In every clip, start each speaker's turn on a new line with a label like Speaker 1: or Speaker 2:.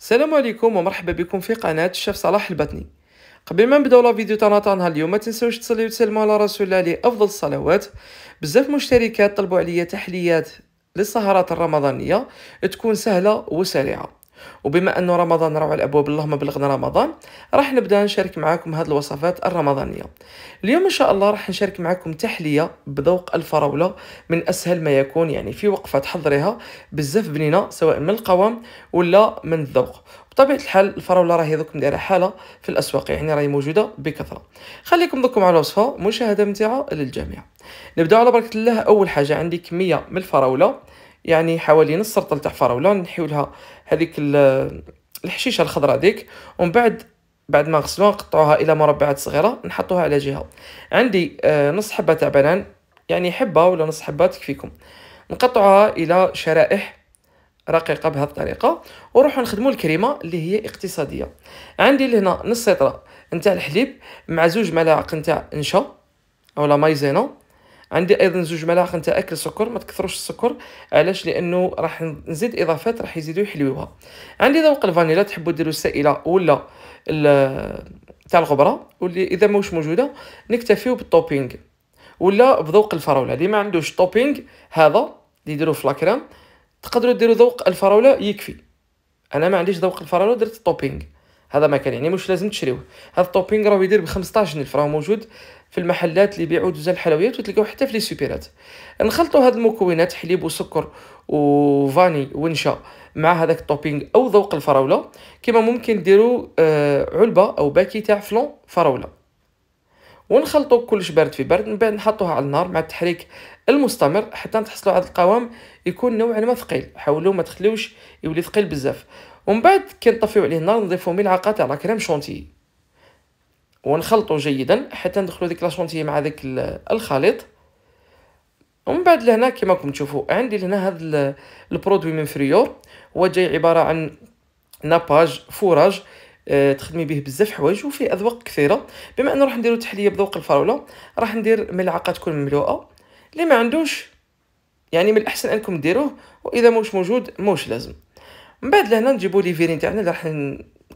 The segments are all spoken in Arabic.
Speaker 1: السلام عليكم ومرحبا بكم في قناة الشيف صلاح البطني قبل ما نبداو لا فيديو تاعنا تاع نهار اليوم ما تنساوش تصليو وتسلموا على رسول الله افضل الصلوات بزاف مشتركات طلبوا عليا تحليات للسهرات الرمضانية تكون سهلة وسريعة وبما انه رمضان راه على الابواب اللهم بلغنا رمضان راح نبدا نشارك معكم هذه الوصفات الرمضانيه اليوم ان شاء الله راح نشارك معكم تحليه بذوق الفراوله من اسهل ما يكون يعني في وقفه تحضريها بزاف بنينه سواء من القوام ولا من الذوق بطبيعه الحال الفراوله راهي دوك دايره حاله في الاسواق يعني راهي موجوده بكثره خليكم دوكم على الوصفه مشاهده ممتعه للجميع نبدا على بركه الله اول حاجه عندي كميه من الفراوله يعني حوالي نص رطل تاع فراوله نحيو لها هذيك الحشيشه الخضراء ديك ومن بعد بعد ما غسلوها نقطعوها الى مربعات صغيره نحطوها على جهه عندي آه، نص حبه تاع بنان يعني حبه ولا نص حبه تكفيكم نقطعها الى شرائح رقيقه بهذه الطريقه ونروحوا نخدمو الكريمه اللي هي اقتصاديه عندي لهنا نص سيطره نتاع الحليب مع زوج ملاعق نتاع نشا لا مايزينا عندي ايضا زوج ملاعق نتاع اكل سكر ما تكثروش السكر علاش لانه راح نزيد اضافات راح يزيدوا يحلوها عندي ذوق الفانيلا تحبوا ديروا السائله ولا تاع الغبره واللي اذا ماهوش موجوده نكتفيو بالتوبينغ ولا بذوق الفراوله اللي ما عندوش توبينغ هذا اللي يديروه في لاكريم تقدروا ديروا ذوق الفراوله يكفي انا ما عنديش ذوق الفراوله درت التوبينغ هذا ما كان يعني مش لازم تشريوه هذا التوبينغ راه يدير ب 15 الف راه موجود في المحلات اللي يبيعوا دوزان الحلويات وتلقاو حتى في لي سوبيرات نخلطوا هاد المكونات حليب وسكر وفاني ونشا مع هذاك التوبينغ او ذوق الفراوله كما ممكن ديروا آه، علبه او باكي تاع فلون فراوله ونخلطوا كلش برد في برد من بعد نحطوها على النار مع التحريك المستمر حتى تحصلوا على القوام يكون نوعا ما ثقيل حاولوا ما تخليوش يولي ثقيل بزاف ومن بعد كي نطفيو عليه النار نضيفوا ملعقه تاع لا كريم شونتيي ونخلطو جيدا حتى ندخلو ديك لاشونتيه مع داك الخليط ومن بعد لهنا كما راكم تشوفوا عندي لهنا هذا البرودوي من فريور هو جاي عباره عن ناباج فوراج آه، تخدمي به بزاف حوايج وفيه اذواق كثيره بما انه راح نديرو تحليه بذوق الفراوله راح ندير ملعقه تكون مملوءه اللي ما عندوش يعني من الاحسن انكم ديروه واذا موش موجود موش لازم من بعد لهنا نجيبو لي فيرين تاعنا اللي راح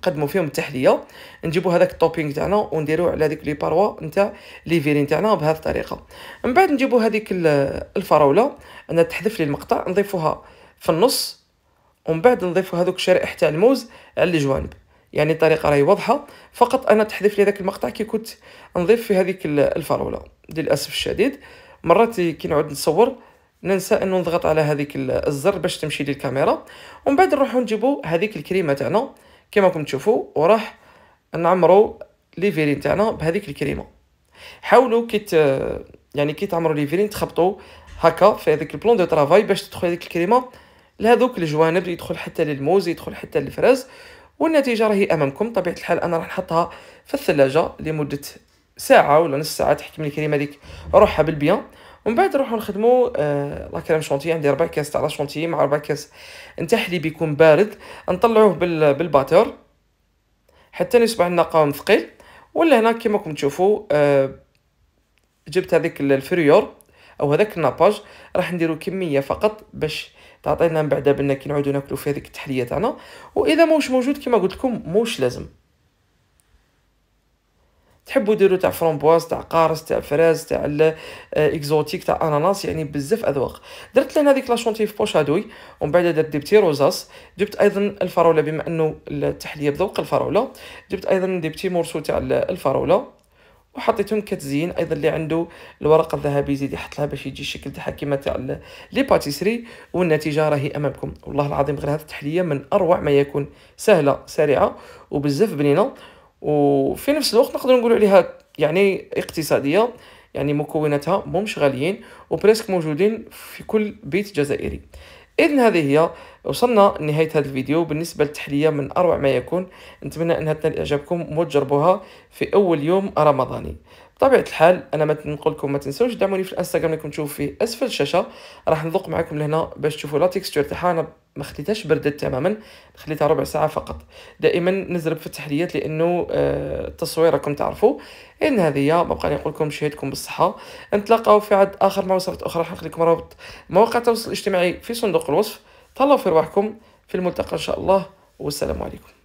Speaker 1: نقدموا فيهم التحليه نجيبوا هذاك التوبينغ تاعنا ونديروه على هذيك لي باروا نتاع لي فيرين تاعنا بهذه الطريقه من بعد نجيبوا هذيك الفراوله انا تحذف لي المقطع نضيفوها في النص ومن بعد نضيفوا هذوك الشرائح تاع الموز على الجوانب يعني الطريقه راهي واضحه فقط انا تحذف لي ذاك المقطع كي كنت نضيف في هذيك الفراوله للاسف الشديد مرات كي نعود نصور ننسى انه نضغط على هذيك الزر باش تمشي للكاميرا ومن بعد نروحو نجيبو هذيك الكريمه تاعنا كما راكم تشوفوا وراح نعمروا لي فيرين تاعنا بهذيك الكريمه حاولوا كي يعني كي تعمروا لي فيرين تخبطوا هكا في هذاك البلون دو ترافاي باش تدخل هذيك الكريمه لهذوك الجوانب يدخل حتى للموز يدخل حتى للفراز والنتيجه راهي امامكم طبيعه الحال انا راح نحطها في الثلاجه لمده ساعه ولا نص ساعه تحكم الكريمه هذيك روحها بالبيان ومن بعد نروحو نخدمو آه، لا كريم شونتي عندي ربع كاس تاع لا شونتي مع ربع كاس نتاع حليب يكون بارد نطلعوه بال... بالباتور حتى يصبح لنا قوام ثقيل ولا هنا كيما راكم تشوفوا آه، جبت هذيك الفريور او هذاك الناباج راح نديرو كميه فقط باش تعطينا من بعد بان كي نعودو ناكلو في هذيك التحليه تاعنا واذا موش موجود كيما قلت لكم موش لازم تحبوا ديروا تاع فرومبواز تاع قارص تاع فراز تاع آه، اكزوتيك تاع اناناس يعني بزاف اذواق درت لنا هذيك لا شونتي في بوش هادوي ومن بعد درت دي بتي روزاس جبت ايضا الفراوله بما انه التحليه بذوق الفراوله جبت ايضا دي بتي مورسو تاع الفراوله وحطيتهم كتزين ايضا اللي عنده الورق الذهبي يزيد يحط لها باش يجي الشكل تاعها كيما تاع لي باتيسري والنتيجه راهي امامكم والله العظيم غير هذه التحليه من اروع ما يكون سهله سريعه وبزاف بنينه وفي نفس الوقت نقدر نقول عليها يعني اقتصاديه يعني مكوناتها مهمش غاليين وبريسك موجودين في كل بيت جزائري اذن هذه هي وصلنا لنهايه هذا الفيديو بالنسبه للتحليه من اروع ما يكون نتمنى انها تنال اعجابكم وتجربوها في اول يوم رمضاني بطبيعه الحال انا ما نقول لكم ما تنسوش دعموني في الانستغرام اللي كنتم تشوفوا فيه اسفل الشاشه راح نذوق معكم لهنا باش تشوفوا لا تيكستور تاعها ما خليتهاش بردت تماما خليتها ربع ساعه فقط دائما نزرب في التحليات لانه آه، التصوير راكم تعرفوا ان هذه ما بقى نقول لكم شهيتكم بالصحه نتلاقاو في عد اخر مع وصفه اخرى حنخلي لكم رابط مواقع التواصل الاجتماعي في صندوق الوصف تهلاو في رواحكم في الملتقى ان شاء الله والسلام عليكم